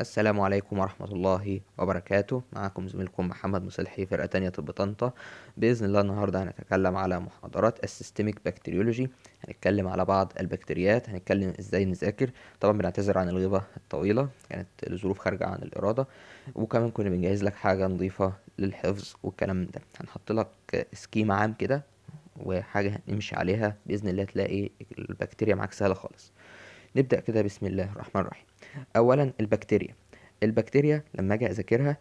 السلام عليكم ورحمة الله وبركاته معكم زميلكم محمد مصلحي فرقة تانية طب طنطا بإذن الله النهاردة هنتكلم على محاضرات السيستميك بكتيريولوجي هنتكلم على بعض البكتيريات هنتكلم إزاي نذاكر طبعا بنعتذر عن الغيبة الطويلة كانت الظروف خارجة عن الإرادة وكمان كنا بنجهز لك حاجة نظيفة للحفظ والكلام ده هنحط لك سكيم عام كده وحاجة نمشي عليها بإذن الله تلاقي البكتيريا معاك سهلة خالص نبدأ كده بسم الله الرحمن الرحيم اولا البكتيريا البكتيريا لما اجي اذاكرها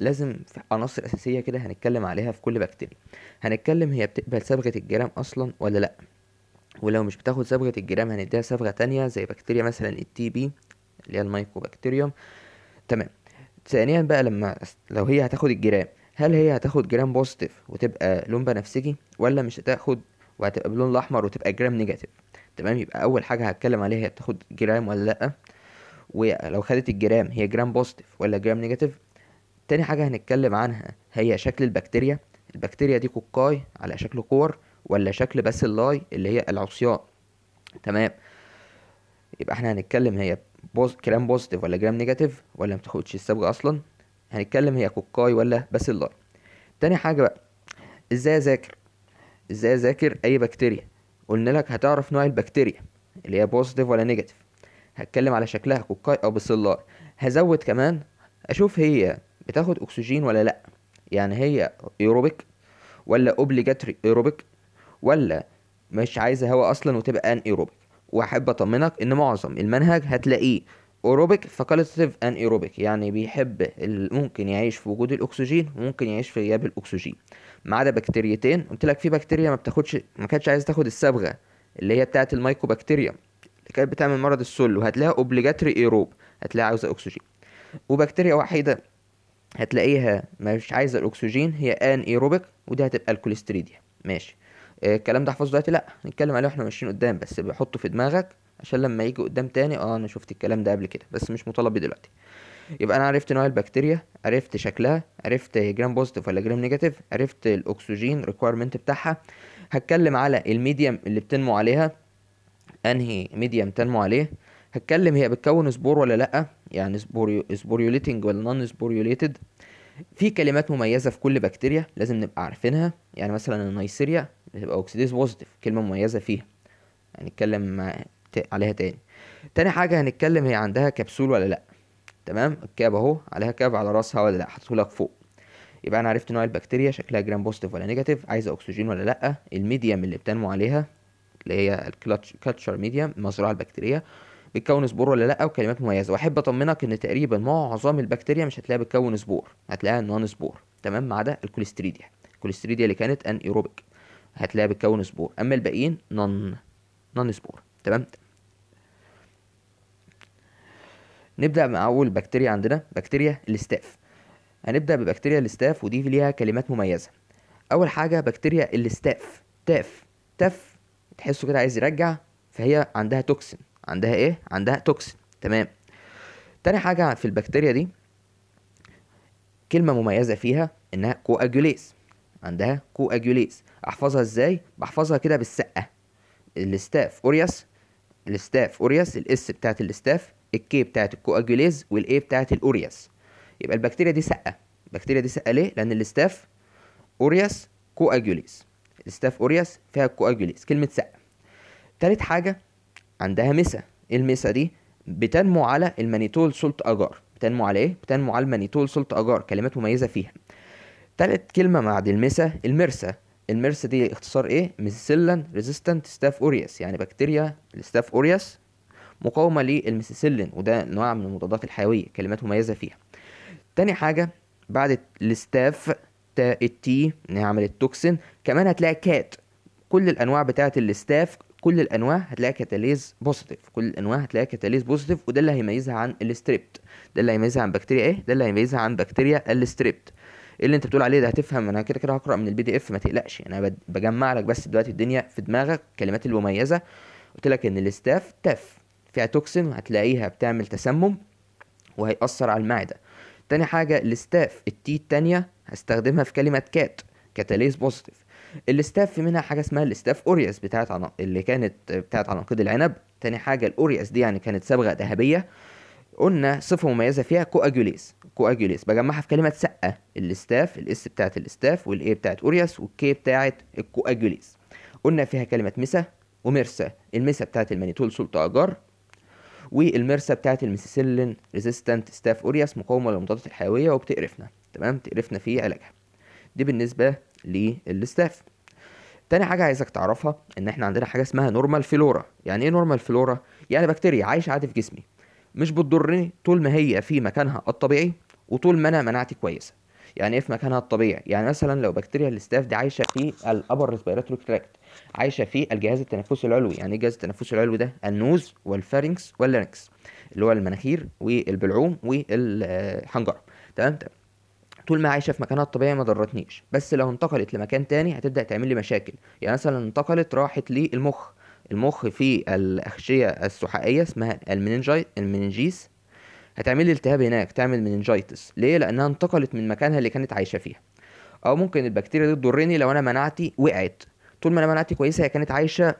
لازم في عناصر اساسيه كده هنتكلم عليها في كل بكتيريا هنتكلم هي بتقبل صبغه الجرام اصلا ولا لا ولو مش بتاخد صبغه الجرام هنديها صبغه تانية زي بكتيريا مثلا التي بي اللي هي المايكوبكتيريوم تمام ثانيا بقى لما لو هي هتاخد الجرام هل هي هتاخد جرام بوزيتيف وتبقى لون بنفسجي ولا مش هتاخد وهتبقى باللون الاحمر وتبقى جرام نيجاتيف تمام يبقى اول حاجه هتكلم عليها هي بتاخد جرام ولا لا ولو خدت الجرام هي جرام بوزيتيف ولا جرام نيجاتيف تاني حاجة هنتكلم عنها هي شكل البكتيريا البكتيريا دي كوكاي على شكل كور ولا شكل اللاي اللي هي العصيان تمام يبقى احنا هنتكلم هي بوز... كلام بوزيتيف ولا جرام نيجاتيف ولا ما بتاخدش السبق اصلا هنتكلم هي كوكاي ولا اللاي تاني حاجة بقى ازاي اذاكر ازاي اذاكر اي بكتيريا قلنا لك هتعرف نوع البكتيريا اللي هي بوزيتيف ولا نيجاتيف هتكلم على شكلها كوكاي او بسلار هزود كمان اشوف هي بتاخد اكسجين ولا لا يعني هي ايروبيك ولا اوبليجاتري ايروبيك ولا مش عايزه هوا اصلا وتبقى ان ايروبيك واحب اطمنك ان معظم المنهج هتلاقيه اوروبيك فكاليتيف ان ايروبيك يعني بيحب ممكن يعيش في وجود الاكسجين وممكن يعيش في غياب الاكسجين ما عدا بكتيريتين قلت لك في بكتيريا ما بتاخدش ما كانتش عايزه تاخد الصبغه اللي هي بتاعه المايكوبكتيريا اللي كانت بتعمل مرض السل وهتلاقيها اوبليجاتري ايروب هتلاقيها عاوزه اكسجين وبكتيريا وحيده هتلاقيها مش عايزه الاكسجين هي ان ايروبيك ودي هتبقى الكوليستريديا ماشي آه، الكلام ده احفظه دلوقتي لا هنتكلم عليه واحنا ماشيين قدام بس بحطه في دماغك عشان لما يجي قدام تاني اه انا شفت الكلام ده قبل كده بس مش مطالب بيه دلوقتي يبقى انا عرفت نوع البكتيريا عرفت شكلها عرفت جرام بوزيتيف ولا جرام نيجاتيف عرفت الاكسجين ريكويرمنت بتاعها هتكلم على الميديم اللي بتنمو عليها انهي ميديم تنمو عليه هتكلم هي بتكون سبور ولا لا يعني سبوريو سبوريوليتنج ولا نون سبوريوليتد في كلمات مميزه في كل بكتيريا لازم نبقى عارفينها يعني مثلا النيسيريا بتبقى اوكسيديز بوزيتيف كلمه مميزه فيها هنتكلم عليها تاني تاني حاجه هنتكلم هي عندها كبسول ولا لا تمام الكاب اهو عليها كاب على راسها ولا لا هتقولك فوق يبقى انا عرفت نوع البكتيريا شكلها جرام بوزيتيف ولا نيجاتيف عايزه اكسجين ولا لا الميديم اللي بتنمو عليها اللي هي الكلتشر ميديا المزرعه البكتيريه بتكون سبور ولا لا وكلمات مميزه واحب اطمنك ان تقريبا معظم البكتيريا مش هتلاقيها بتكون سبور هتلاقيها نون سبور تمام ما عدا الكوليستريديا الكوليستريديا اللي كانت ان ايروبيك هتلاقيها بتكون سبور اما الباقيين نون نون سبور تمام نبدا مع اول بكتيريا عندنا بكتيريا الاستاف هنبدا ببكتيريا الاستاف ودي ليها كلمات مميزه اول حاجه بكتيريا الاستاف تاف تاف تحسه كده عايز يرجع فهي عندها توكسين عندها ايه عندها توكسين تمام تاني حاجه في البكتيريا دي كلمه مميزه فيها انها كواجوليز عندها كواجوليز احفظها ازاي بحفظها كده بالسقه الاستاف اورياس الاستاف اورياس الاس بتاعت الاستاف الكي بتاعت الكواجوليز والاي بتاعت الاورياس يبقى البكتيريا دي سقه البكتيريا دي سقه ليه لان الاستاف اورياس كواجوليز ستاف اورياس فيها كواجوليس كلمه سق تالت حاجه عندها مسا إيه المسا دي بتنمو على المانيتول سولت اجار بتنمو على ايه بتنمو على المانيتول سولت اجار كلمات مميزه فيها تالت كلمه بعد المسا المرسا المرسا دي اختصار ايه ميسيسيلان ريزيستنت ستاف اورياس يعني بكتيريا الستاف اورياس مقاومه للميسيسيلين وده نوع من المضادات الحيويه كلمات مميزه فيها تاني حاجه بعد الستاف التي ان هي عملت توكسين كمان هتلاقي كات كل الانواع بتاعه الاستاف كل الانواع هتلاقي كاتاليز بوزيتيف كل الانواع هتلاقي كاتاليز بوزيتيف وده اللي هيميزها عن الستريبت ده اللي هيميزها عن بكتيريا ايه ده اللي هيميزها عن بكتيريا الستريبت إيه اللي انت بتقول عليه ده هتفهم انا كده كده هقرا من البي دي اف ما تقلقش انا بجمع لك بس دلوقتي الدنيا في دماغك الكلمات المميزه قلت لك ان الاستاف تف فيها توكسين وهتلاقيها بتعمل تسمم وهيأثر على المعده تاني حاجة الاستاف التي التانية هستخدمها في كلمة كات كاتاليز بوزيتيف الاستاف في منها حاجة اسمها الاستاف اورياس بتاعت اللي كانت بتاعت عناقيد العنب تاني حاجة الاورياس دي يعني كانت صبغة ذهبية قلنا صفة مميزة فيها كواجوليس كواجوليس بجمعها في كلمة سقة الاستاف الاس بتاعت الاستاف والاي بتاعت اورياس والكي بتاعت الكواجوليس قلنا فيها كلمة مسا وميرسا المسا بتاعت المانيتول سلطة أجار والمرسى بتاعه الميسيسيلين ريزيستنت ستاف اورياس مقاومه للمضادات الحيويه وبتقرفنا تمام تقرفنا في علاجها دي بالنسبه للستاف تاني حاجة عايزك تعرفها ان احنا عندنا حاجة اسمها نورمال فلورا يعني ايه نورمال فلورا؟ يعني بكتيريا عايشة عادي في جسمي مش بتضرني طول ما هي في مكانها الطبيعي وطول ما انا مناعتي كويسة يعني ايه في مكانها الطبيعي؟ يعني مثلا لو بكتيريا الاستاف دي عايشة في الابر ريسبيراتوري تراكت عايشه في الجهاز التنفسي العلوي يعني ايه الجهاز التنفسي العلوي ده النوز والفارنكس واللارنكس اللي هو المناخير والبلعوم والحنجره تمام تمام طول ما عايشه في مكانها الطبيعي ما ضرتنيش بس لو انتقلت لمكان تاني هتبدا تعمل لي مشاكل يعني مثلا انتقلت راحت للمخ المخ في الاغشيه السحائيه اسمها المننجي المننجيس هتعمل لي التهاب هناك تعمل مننجيتس ليه لانها انتقلت من مكانها اللي كانت عايشه فيها او ممكن البكتيريا دي تضرني لو انا مناعتي وقعت طول ما انا مناعتي كويسه هي كانت عايشه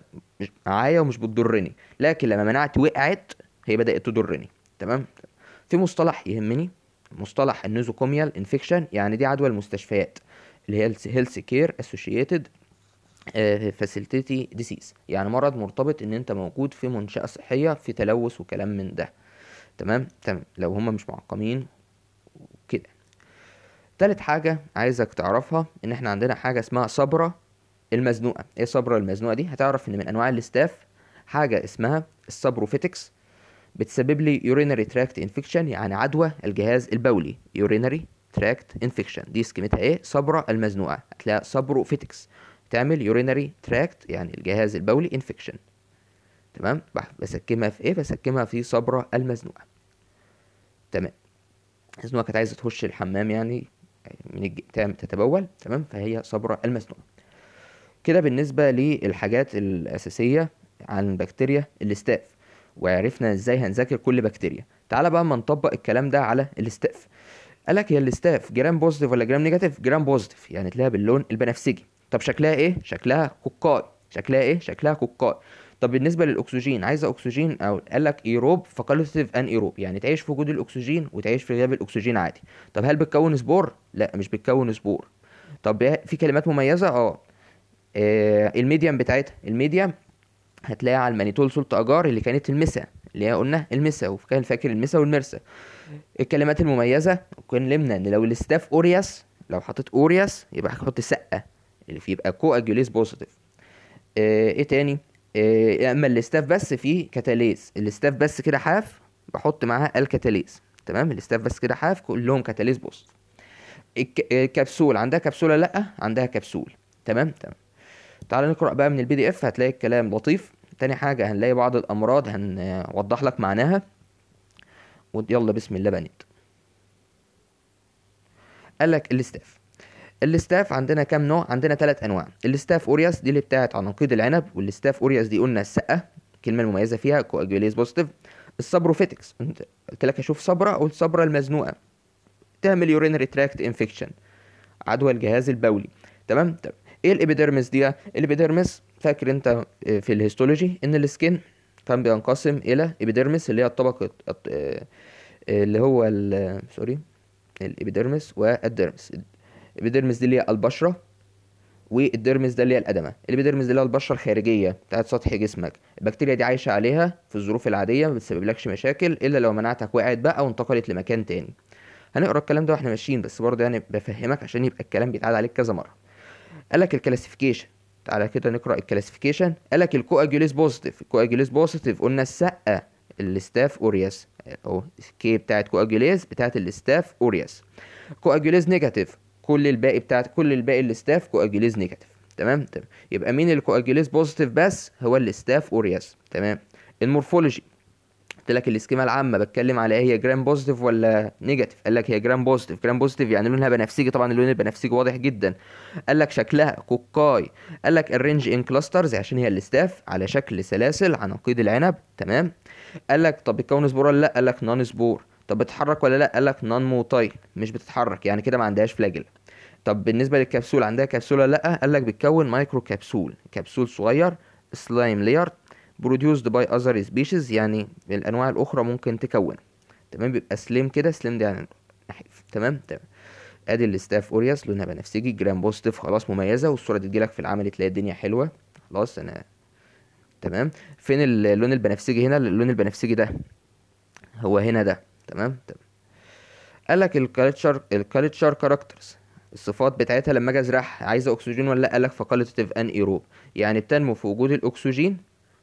معايا ومش بتضرني لكن لما مناعتي وقعت هي بدات تضرني تمام في مصطلح يهمني مصطلح النوزوكوميال انفكشن يعني دي عدوى المستشفيات اللي هي هيلث كير اسوشيتد فاسيلتي ديسيز يعني مرض مرتبط ان انت موجود في منشاه صحيه في تلوث وكلام من ده تمام تمام لو هما مش معقمين وكده تالت حاجه عايزك تعرفها ان احنا عندنا حاجه اسمها صبره المزنوقه ايه صبرا المزنوقه دي هتعرف ان من انواع الاستاف حاجه اسمها الصبروفيتكس بتسبب لي يورينري تراكت انفكشن يعني عدوى الجهاز البولي يورينري تراكت انفكشن دي سكيمتها ايه صبره المزنوقه هتلاقيها صبروفيتكس تعمل يورينري تراكت يعني الجهاز البولي انفكشن تمام بسكمها في ايه بسكمها في صبره المزنوقه تمام المزنوقه كانت عايزه تخش الحمام يعني من الج... تتبول تمام فهي صبره المزنوقه كده بالنسبة للحاجات الأساسية عن بكتيريا الاستاف وعرفنا ازاي هنذاكر كل بكتيريا تعالى بقى اما نطبق الكلام ده على الاستاف قال لك هي الاستاف جرام بوزيتيف ولا جرام نيجاتيف جرام بوزيتيف يعني تلاقيها باللون البنفسجي طب شكلها ايه شكلها كوكاي شكلها ايه شكلها كوكاي طب بالنسبه للاكسجين عايزه اكسجين او قال لك ايروب فكاليتيف ان ايروب يعني تعيش في وجود الاكسجين وتعيش في غياب الاكسجين عادي طب هل بتكون سبور لا مش بتكون سبور طب في كلمات مميزه اه آه، الميديم بتاعتها الميديم هتلاقي على المانيتول سلطة أجار اللي كانت المسا اللي هي قلنا المسا وكان فاكر المسا والمرسا الكلمات المميزة اتكلمنا إن لو الاستاف أورياس لو حطيت أورياس يبقى هتحط سقة اللي فيه يبقى كوأجيوليس بوزيتيف آه، ايه تاني إيه اما الاستاف بس فيه كاتاليز الاستاف بس كده حاف بحط معاها الكاتاليز تمام الاستاف بس كده حاف كلهم كاتاليز بوزيتيف الكبسول آه، عندها كبسوله لا عندها كبسول تمام تمام تعال نقرا بقى من البي دي اف هتلاقي الكلام لطيف تاني حاجه هنلاقي بعض الامراض هنوضح لك معناها ويلا بسم الله بنيت قال لك الاستاف الاستاف عندنا كام نوع عندنا ثلاث انواع الاستاف اورياس دي اللي بتاعت عناقيد العنب والاستاف اورياس دي قلنا السقه الكلمه المميزه فيها كواجوليز بوزيتيف السبروفيتكس قلت لك اشوف صبره او الصبره المزنوقه تعمل يورينري تراكت انفكشن عدوى الجهاز البولي تمام تمام ايه الابيديرمس دي الابيديرمس فاكر انت آه، في الهيستولوجي ان السكين كان بينقسم الى ابيديرمس اللي هي الطبقه آه، آه، اللي هو سوري الابيديرمس والديرمس الابيديرمس دي اللي هي البشره والديرمس ده اللي هي الادمه الابيديرمس دي اللي هي البشره الخارجيه بتاعت سطح جسمك البكتيريا دي عايشه عليها في الظروف العاديه ما بتسببلكش مشاكل الا لو مناعتك وقعت بقى وانتقلت لمكان تاني هنقرا الكلام ده واحنا ماشيين بس برضه يعني بفهمك عشان يبقى الكلام بيتعاد عليك كذا مره قالك الكلاسيفيكيشن تعالى كده نقرا الكلاسيفيكيشن قالك الكواجوليز بوزيتيف الكواجوليز بوزيتيف قلنا السقه الاستاف اورياس اهو كي بتاعت كواجوليز بتاعت الاستاف اورياس كواجوليز نيجاتيف كل الباقي بتاعت كل الباقي الاستاف كواجوليز نيجاتيف تمام تمام طيب، يبقى مين الكواجوليز بوزيتيف بس هو الاستاف اورياس تمام المورفولوجي قلت لك السكيما العامه بتكلم على ايه هي جرام بوزيتيف ولا نيجاتيف قال لك هي جرام بوزيتيف جرام بوزيتيف يعني لونها بنفسجي طبعا اللون البنفسجي واضح جدا قال لك شكلها كوكاي قال لك الرينج ان كلاسترز عشان هي الاستاف على شكل سلاسل عناقيد العنب تمام قال لك طب الكون سبور ولا لا قال لك نون سبور طب بتتحرك ولا لا قال لك نون موتايل مش بتتحرك يعني كده ما عندهاش فلاجل طب بالنسبه للكبسول عندها كبسوله لا قال لك بتكون مايكرو كبسول كبسول صغير سلايم لير produced by other species يعني الانواع الاخرى ممكن تكون تمام بيبقى سليم كده سليم ده يعني نحيف تمام تمام طيب. ادي الستاف اورياس لونها بنفسجي جرام بوزيتيف خلاص مميزه والصوره دي تجيلك في العمل تلاقي الدنيا حلوه خلاص انا تمام فين اللون البنفسجي هنا اللون البنفسجي ده هو هنا ده تمام تمام طيب. قال لك الكالتشر الكالتشر كاركترز الصفات بتاعتها لما اجي ازرعها عايزه اكسجين ولا لا قال لك فكاليتيف ان ايروب يعني بتنمو في وجود الاكسجين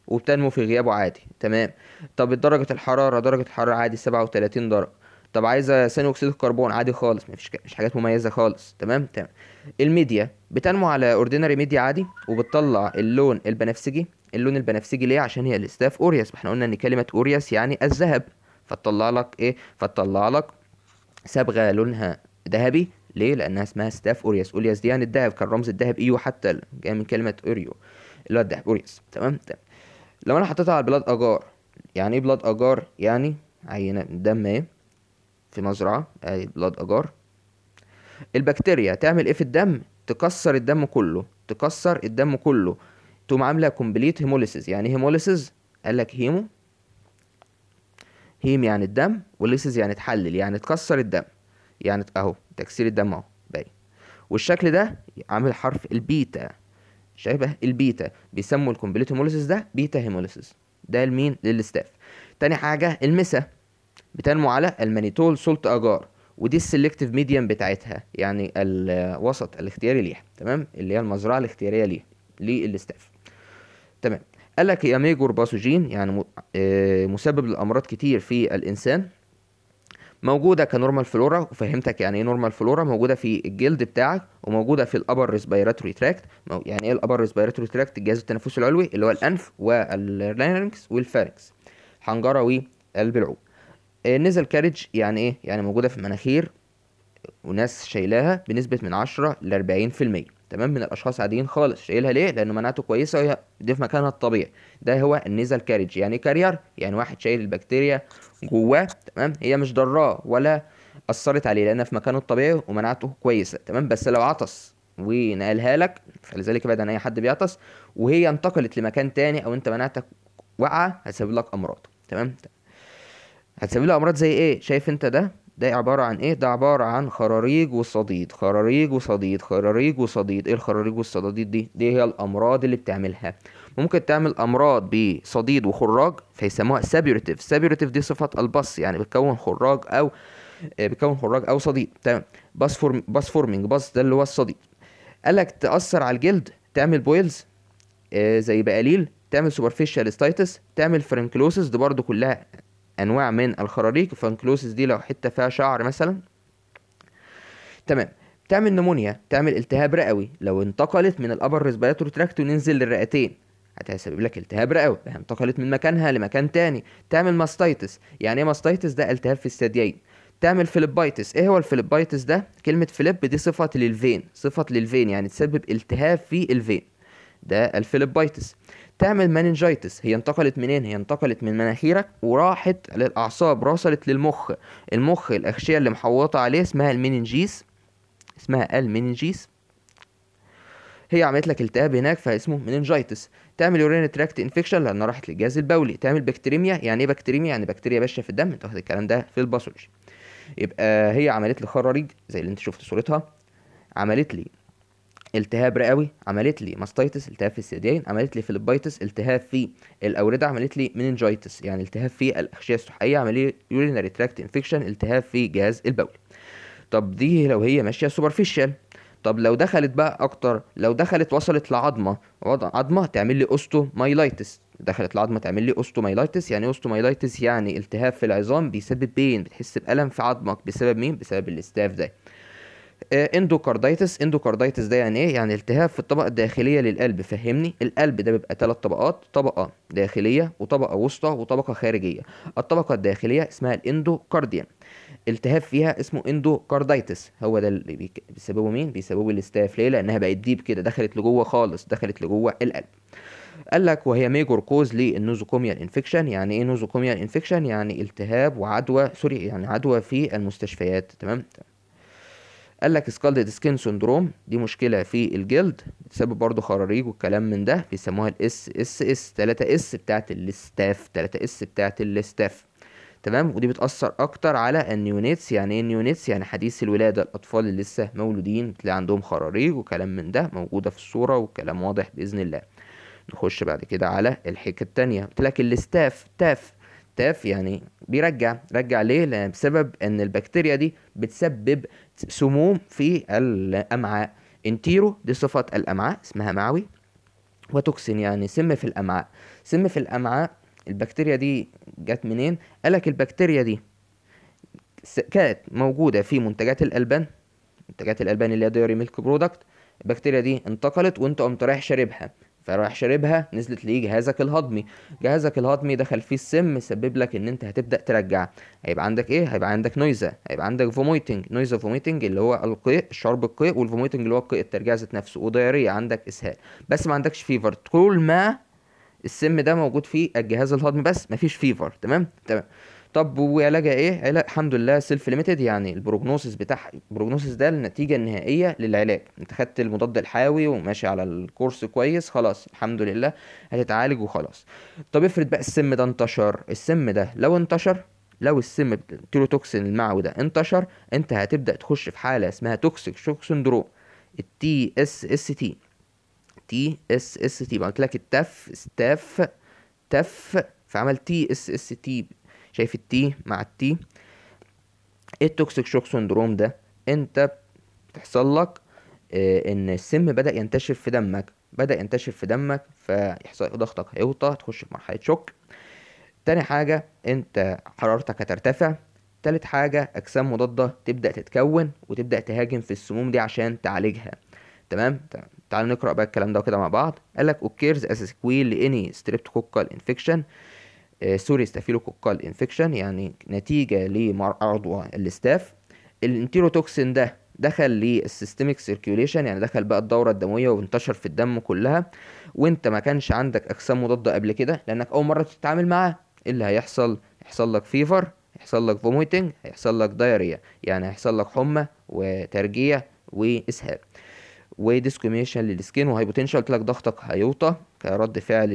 وبتنمو في غيابه عادي تمام طب درجة الحرارة درجة الحرارة عادي سبعة وتلاتين درجة طب عايزة ثاني أكسيد الكربون عادي خالص مفيش مش حاجات مميزة خالص تمام تمام الميديا بتنمو على اوردينري ميديا عادي وبتطلع اللون البنفسجي اللون البنفسجي ليه عشان هي الاستاف اورياس احنا قلنا ان كلمة اورياس يعني الذهب فتطلع لك ايه فتطلع لك صبغة لونها ذهبي ليه لانها اسمها ستاف اورياس اورياس دي يعني الذهب كان رمز الذهب ايو حتى جاي من كلمة اوريو اللي هو الذهب اورياس تمام تمام لو انا حطيتها على البلاد اجار يعني ايه بلاد اجار يعني عينه من دم ايه في مزرعه ادي يعني بلاد اجار البكتيريا تعمل ايه في الدم تكسر الدم كله تكسر الدم كله تقوم عامله كومبليت هيموليسيس يعني هيموليسيس إيه قال لك هيمو هيم يعني الدم وليسيس يعني تحلل يعني تكسر الدم يعني اهو تكسير الدم اهو باين والشكل ده عامل حرف البيتا شبه البيتا بيسموا الكومبليت هيموليسيس ده بيتا هيموليسيس ده لمين للستاف تاني حاجه المسا بتنمو على المانيتول سولت اجار ودي السلكتيف ميديم بتاعتها يعني الوسط الاختياري ليها تمام اللي هي المزرعه الاختياريه ليها للاستاف تمام قال لك يا ميجور باسوجين يعني آه، مسبب لامراض كتير في الانسان موجوده كنورمال فلورا وفهمتك يعني ايه نورمال فلورا موجوده في الجلد بتاعك وموجوده في الابر ريسبيراتوري تراكت يعني ايه الابر ريسبيراتوري تراكت الجهاز التنفسي العلوي اللي هو الانف واللارنكس والفارنكس حنجره والبلعوم النيزل آه، كارج يعني ايه يعني موجوده في المناخير وناس شايلاها بنسبه من 10 ل 40% تمام من الاشخاص عاديين خالص شايلها ليه لانه مناعته كويسه وهي دي في مكانها الطبيعي ده هو النيزل كاريج يعني كارير يعني واحد شايل البكتيريا جواه تمام هي مش ضراه ولا اثرت عليه لانها في مكانه الطبيعي ومناعته كويسه تمام بس لو عطس ونقلها لك فلذلك بعد عن اي حد بيعطس وهي انتقلت لمكان تاني او انت مناعتك واقعه هتسبب لك امراض تمام هتسبب لك امراض زي ايه شايف انت ده ده عبارة عن ايه ده عبارة عن خراريج وصديد خراريج وصديد خراريج وصديد ايه الخراريج والصداديد دي دي هي الامراض اللي بتعملها ممكن تعمل امراض بصديد وخراج فيسموها سابيوريتيف سابيوريتيف دي صفة البص يعني بتكون خراج او آه، بتكون خراج او صديد تمام باس فورم باس فورمينج باس ده اللي هو الصديد قالك تأثر على الجلد تعمل بويلز آه زي بقاليل تعمل سوبرفيشال ستايتس تعمل فرنكلوسس دي برضو كلها انواع من الخراريك فانكلوسس دي لو حته فيها شعر مثلا تمام تعمل نمونيا تعمل التهاب رئوي لو انتقلت من الابر ريسبيراتوري تراكت وننزل للرئتين هتسبب لك التهاب رئوي انتقلت من مكانها لمكان تاني تعمل ماستيتس يعني ايه ماستيتس ده التهاب في الثديين تعمل فيليبايتس ايه هو الفيليبايتس ده كلمه فيليب دي صفه للفين صفه للفين يعني تسبب التهاب في الفين ده الفيليبايتس تعمل مننجيتس هي انتقلت منين هي انتقلت من مناخيرك وراحت للاعصاب وصلت للمخ المخ الاغشيه اللي محوطه عليه اسمها المننجيس اسمها المننجيس هي عملت لك التهاب هناك فاسمه مننجيتس تعمل يورين تراكت انفكشن لانها راحت للجهاز البولي تعمل بكتيريميا يعني ايه بكتيريميا يعني بكتيريا باشه في الدم انت واخد الكلام ده في الباثولوجي يبقى هي عملت لي خراريج زي اللي انت شفت صورتها عملت لي التهاب رئوي عملت لي ماستيتس التهاب في الثديين عملت لي فيليبايتس التهاب في الاورده عملت لي مننجايتس يعني التهاب في الاغشيه السحقيه عملت لي يورينري تراكت انفكشن التهاب في جهاز البول طب دي لو هي ماشيه سوبرفيشال طب لو دخلت بقى اكتر لو دخلت وصلت لعظمه عظمه تعمل لي مايلايتس دخلت العظمه تعمل لي مايلايتس يعني مايلايتس يعني التهاب في العظام بيسبب بين إيه؟ بتحس بالم في عظمك بسبب مين بسبب الاستاف ده آه، اندوكاردايتس اندوكاردايتس ده يعني ايه يعني التهاب في الطبقه الداخليه للقلب فهمني القلب ده بيبقى ثلاث طبقات طبقه داخليه وطبقه وسطى وطبقه خارجيه الطبقه الداخليه اسمها الاندوكارديان التهاب فيها اسمه اندوكاردايتس هو ده اللي بيسببه مين بيسببه الاستاف ليه لانها بقت ديب كده دخلت لجوه خالص دخلت لجوه القلب قال لك وهي ميجور كوز للنوزوكوميال انفكشن يعني ايه نوزوكوميال انفكشن يعني التهاب وعدوى سوري يعني عدوى في المستشفيات تمام, تمام قال لك سكالدد سكين سندروم دي مشكله في الجلد بتسبب برضه خراريج والكلام من ده بيسموها الاس اس اس 3 اس بتاعت الاستاف 3 اس بتاعت الاستاف تمام ودي بتاثر اكتر على النيونيتس يعني ايه النيونيتس يعني حديث الولاده الاطفال اللي لسه مولودين بتلاقي عندهم خراريج وكلام من ده موجوده في الصوره والكلام واضح باذن الله نخش بعد كده على الحكه التانية قلت لك الاستاف تاف تاف يعني بيرجع رجع ليه لان بسبب ان البكتيريا دي بتسبب سموم في الامعاء انتيرو دي صفة الامعاء اسمها معوي وتوكسين يعني سم في الامعاء سم في الامعاء البكتيريا دي جت منين قالك البكتيريا دي كانت موجودة في منتجات الألبان منتجات الألبان اللي هي ديوري ميلك برودكت البكتيريا دي انتقلت وانت قمت رايح شاربها فراح شاربها نزلت ليه جهازك الهضمي جهازك الهضمي دخل فيه السم سبب لك ان انت هتبدا ترجع هيبقى عندك ايه هيبقى عندك نويزا هيبقى عندك فوميتنج نويزا فوميتنج اللي هو القيء شرب القيء والفوميتنج اللي هو القيء الترجيع ذات نفسه ودياريه عندك اسهال بس ما عندكش فيفر طول ما السم ده موجود في الجهاز الهضمي بس مفيش فيفر تمام تمام طب وعلاجها ايه علاج الحمد لله سيلف ليميتد يعني البروجنوسيس بتاعها البروجنوسيس ده النتيجه النهائيه للعلاج انت خدت المضاد الحيوي وماشي على الكورس كويس خلاص الحمد لله هتتعالج وخلاص طب افرض بقى السم ده انتشر السم ده لو انتشر لو السم التيروتوكسين المعوي ده انتشر انت هتبدا تخش في حاله اسمها توكسيك شوك سندروم التي اس اس تي تي اس اس تي قلت لك التف ستاف تف فعمل تي اس اس تي شايف التي مع التي ايه التوكسيك شوك سندروم ده انت بتحصل لك اه ان السم بدا ينتشر في دمك بدا ينتشر في دمك فيحصل إيه ضغطك هيوطى تخش في مرحله شوك تاني حاجه انت حرارتك هترتفع تالت حاجه اجسام مضاده تبدا تتكون وتبدا تهاجم في السموم دي عشان تعالجها تمام تعال نقرا بقى الكلام ده كده مع بعض قال لك occurs as a sequel لاني streptococcal infection آه، سوري ستافيلوكوكال انفكشن يعني نتيجة لعضو الاستاف الانتيروتوكسين ده دخل للسيستميك سيركيوليشن يعني دخل بقى الدوره الدمويه وانتشر في الدم كلها وانت ما كانش عندك اجسام مضاده قبل كده لانك اول مره تتعامل معاه إيه اللي هيحصل يحصل لك فيفر يحصل لك فوميتنج هيحصل لك دايريا يعني هيحصل لك حمى وترجيع واسهال وديسكوميشن للسكين وهيبوتنشال تلاقي ضغطك هيوطى كرد فعل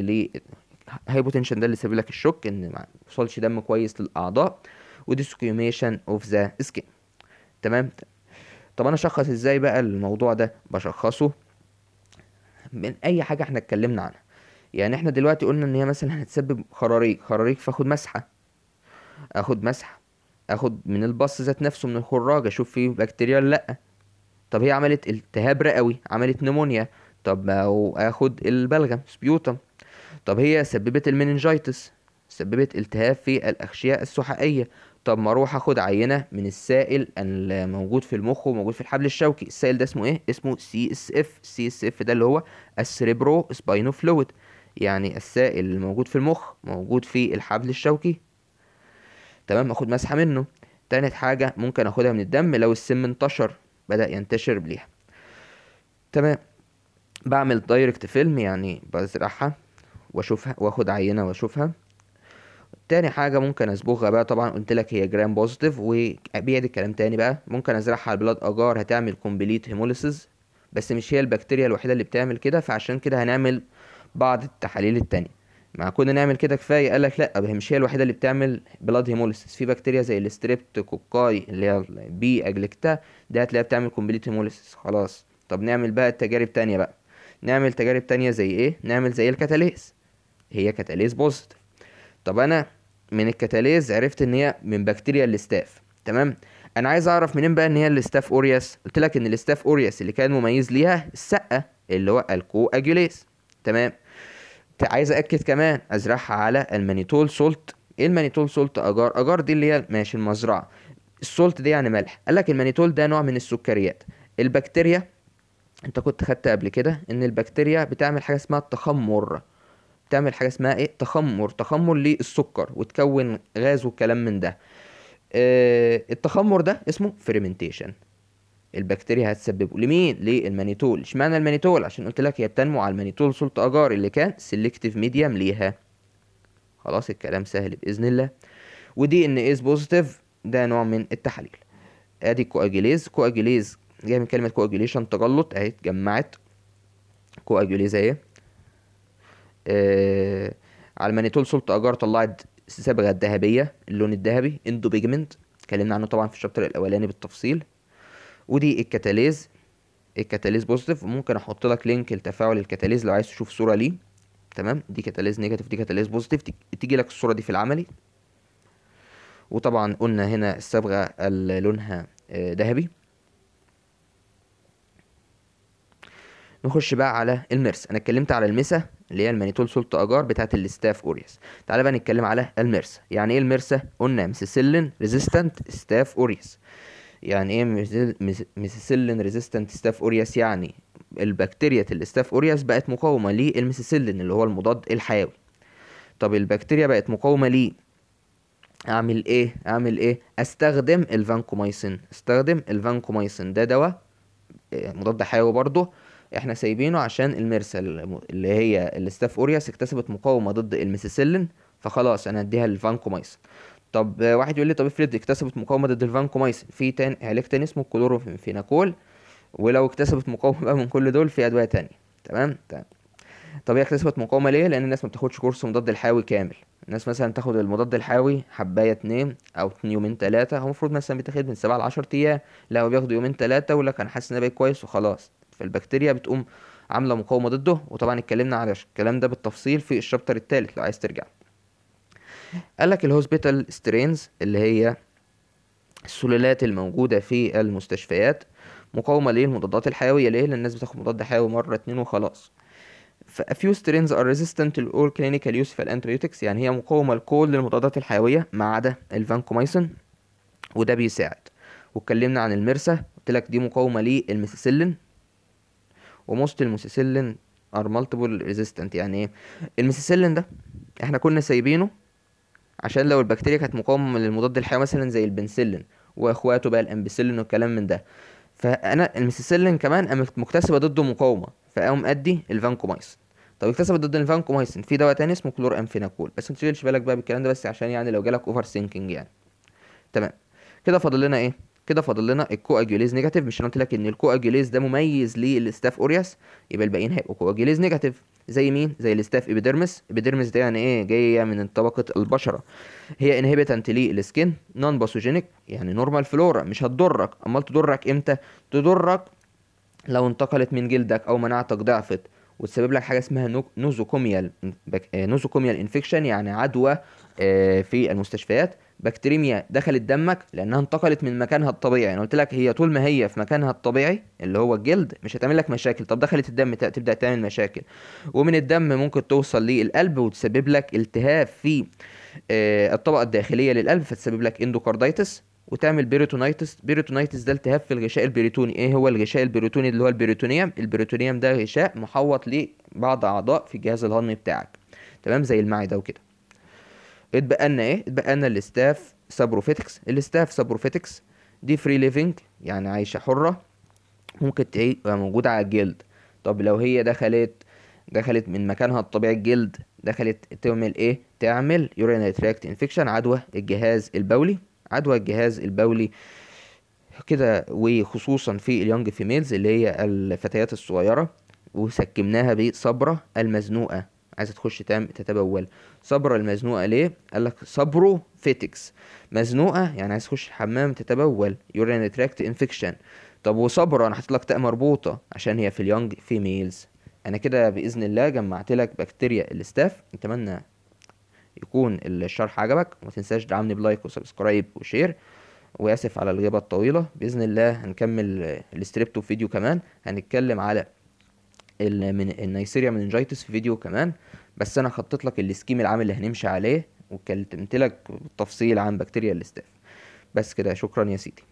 هايبوتنشن ده اللي سبب لك الشوك ان ما وصلش دم كويس للاعضاء وديسكيوميشن اوف ذا سكين تمام طب انا اشخص ازاي بقى الموضوع ده بشخصه من اي حاجه احنا اتكلمنا عنها يعني احنا دلوقتي قلنا ان هي مثلا هتسبب خراريك خراريك فاخد مسحه اخد مسحه اخد من البص ذات نفسه من الخراج اشوف فيه بكتيريا ولا لا طب هي عملت التهاب رئوي عملت نمونيا طب او اخد البلغم سبيوتم طب هي سببت المننجيتس سببت التهاب في الأغشية السحائية طب ما اروح اخد عينه من السائل الموجود في المخ وموجود في الحبل الشوكي السائل ده اسمه ايه اسمه سي اس اف سي اس اف ده اللي هو السريبرو سباينو فلويد يعني السائل الموجود في المخ موجود في الحبل الشوكي تمام اخد مسحه منه تالت حاجه ممكن اخدها من الدم لو السم انتشر بدا ينتشر بليها تمام بعمل دايركت فيلم يعني بزرعها واشوفها واخد عينه واشوفها تاني حاجه ممكن اصبغها بقى طبعا قلت لك هي جرام بوزيتيف وبيع دي الكلام تاني بقى ممكن ازرعها على البلاد اجار هتعمل كومبليت هيموليسيس بس مش هي البكتيريا الوحيده اللي بتعمل كده فعشان كده هنعمل بعض التحاليل التانية مع كنا نعمل كده كفايه قال لك لا مش هي الوحيده اللي بتعمل بلاد هيموليسيس في بكتيريا زي الستريبت كوكاي اللي هي بي اجلكتا ده هتلاقيها بتعمل كومبليت هيموليسيس خلاص طب نعمل بقى تجارب تانية بقى نعمل تجارب تانية زي ايه نعمل زي الكاتاليز هي كاتاليز بوزيتيف طب انا من الكاتاليز عرفت ان هي من بكتيريا الاستاف تمام انا عايز اعرف منين بقى ان هي الاستاف اورياس قلت لك ان الاستاف اورياس اللي كان مميز ليها السقه اللي هو الكو اجوليز تمام عايز اكد كمان ازرعها على المانيتول سولت ايه المانيتول سولت اجار اجار دي اللي هي ماشي المزرعه السولت دي يعني ملح قال لك المانيتول ده نوع من السكريات البكتيريا انت كنت خدت قبل كده ان البكتيريا بتعمل حاجه اسمها التخمر تعمل حاجه اسمها ايه تخمر تخمر للسكر وتكون غاز والكلام من ده آه التخمر ده اسمه فيرمنتيشن البكتيريا هتسببه لمين للمانيتول اشمعنى المانيتول عشان قلت لك هي بتنمو على المانيتول سلطة اجار اللي كان سيلكتيف ميديم ليها خلاص الكلام سهل باذن الله ودي ان اس بوزيتيف ده نوع من التحاليل ادي كواجيليز كواجيليز جايه من كلمه كواجيليشن تجلط اهي اتجمعت كواجيليز اهي آه، على المانيتول سولت اجار طلعت صبغه ذهبيه اللون الذهبي اندو بيجمنت اتكلمنا عنه طبعا في الشابتر الاولاني بالتفصيل ودي الكتاليز الكتاليز بوزيتيف ممكن احط لك لينك لتفاعل الكتاليز لو عايز تشوف صوره ليه تمام دي كتاليز نيجاتيف دي كتاليز بوزيتيف تيجي لك الصوره دي في العملي وطبعا قلنا هنا الصبغه لونها آه، ذهبي نخش بقى على المرس انا اتكلمت على المسا اللي هي المانيتول سولت اجار بتاعه الاستاف اوريس تعالى بقى نتكلم على المرسا يعني ايه المرسا قلنا مسيسلين ريزيستنت استاف اوريس يعني ايه مسيسلين ريزيستنت استاف اوريس يعني البكتيريا الاستاف اوريس بقت مقاومه للمسيسلين اللي هو المضاد الحيوي طب البكتيريا بقت مقاومه ليه اعمل ايه اعمل ايه استخدم الفانكومايسين استخدم الفانكومايسين ده دواء آه، مضاد حيوي برضه احنا سايبينه عشان الميرسا اللي هي الاستاف اورياس اكتسبت مقاومه ضد الميسيسيلين فخلاص انا هديها للفانكومايس طب واحد يقول لي طب افرض اكتسبت مقاومه ضد الفانكومايس في تاني علاج تاني اسمه الكلوروفيناكول ولو اكتسبت مقاومه بقى من كل دول في ادويه تانية تمام تمام طب هي اكتسبت مقاومه ليه لان الناس ما بتاخدش كورس مضاد الحيوي كامل الناس مثلا تاخد المضاد الحيوي حبايه اتنين او يومين تلاته هو المفروض مثلا بيتاخد من سبعة لعشر ايام لا هو بياخد يومين تلاته ولا كان انا حاسس ان كويس وخلاص فالبكتيريا بتقوم عامله مقاومه ضده وطبعا اتكلمنا على الكلام ده بالتفصيل في الشابتر الثالث لو عايز ترجع قالك الهوسبيتال سترينز اللي هي السلالات الموجوده في المستشفيات مقاومه ليه المضادات الحيويه ليه لان الناس بتاخد مضاد حيوي مره اتنين وخلاص ففيو سترينز ار ريزيستنت للاول كلينيكال يوز في الانتريوتكس يعني هي مقاومه لكل المضادات الحيويه ما عدا الفانكومايسين وده بيساعد واتكلمنا عن المرسة قلت لك دي مقاومه للميثيسيلين وموست الموسيسيلين ار مالتيبل ريزيستنت يعني ايه الميسيسيلين ده احنا كنا سايبينه عشان لو البكتيريا كانت مقاومه للمضاد الحيوي مثلا زي البنسلين واخواته بقى الامبسلين والكلام من ده فانا الميسيسيلين كمان قامت مكتسبه ضده مقاومه فقام ادي الفانكومايسين طب اكتسبت ضد الفانكومايسين في دواء تاني اسمه كلور امفيناكول بس ما تشغلش بالك بقى بالكلام ده بس عشان يعني لو جالك اوفر سينكينج يعني تمام كده فاضل لنا ايه كده فاضل لنا الكواجيوليز نيجاتيف مش انا قلت لك ان الكواجيوليز ده مميز للاستاف اورياس يبقى الباقيين هيبقوا كواجيوليز نيجاتيف زي مين زي الاستاف ايبيديرمس ايبيديرمس ده يعني ايه جايه من طبقه البشره هي انهبيتنت للسكن نون باثوجينيك يعني نورمال فلورا مش هتضرك امال تضرك امتى تضرك لو انتقلت من جلدك او مناعتك ضعفت وتسبب لك حاجه اسمها نوزوكوميال نوزوكوميال انفكشن يعني عدوى آه، في المستشفيات بكتيريميا دخلت دمك لانها انتقلت من مكانها الطبيعي انا قلت لك هي طول ما هي في مكانها الطبيعي اللي هو الجلد مش هتعمل لك مشاكل طب دخلت الدم تبدا تعمل مشاكل ومن الدم ممكن توصل للقلب وتسبب لك التهاب في آه، الطبقه الداخليه للقلب فتسبب لك اندوكارديتس وتعمل بيريتونايتس بيريتونايتس ده التهاب في الغشاء البريتوني ايه هو الغشاء البريتوني اللي هو البريتونيوم البريتونيوم ده غشاء محوط لبعض اعضاء في الجهاز الهضمي بتاعك تمام زي المعده وكده اتبقى لنا ايه اتبقى لنا الاستاف سابروفيتكس الاستاف سابروفيتكس دي فري ليفنج يعني عايشه حره ممكن تبقى موجوده على الجلد طب لو هي دخلت دخلت من مكانها الطبيعي الجلد دخلت تعمل ايه تعمل يورينري تراكت انفكشن عدوى الجهاز البولي عدوى الجهاز البولي كده وخصوصا في اليونج فيميلز اللي هي الفتيات الصغيره وسكمناها بصبره المزنوقه عايزه تخش تام تتبول صبر المزنوقه ليه قال لك صبره فيتكس مزنوقه يعني عايز تخش الحمام تتبول يورين تراكت انفكشن طب وصبره انا حاطط لك تاء مربوطه عشان هي في اليونج فيميلز انا كده باذن الله جمعت لك بكتيريا الاستاف اتمنى يكون الشرح عجبك وما تنساش دعمني بلايك وسبسكرايب وشير واسف على الغيبه الطويله باذن الله هنكمل الستريبتو فيديو كمان هنتكلم على من النيسيريا انجايتس في فيديو كمان بس انا خطيت لك السكيم العام اللي هنمشي عليه وكلمت لك بالتفصيل عن بكتيريا الاستاف بس كده شكرا يا سيدي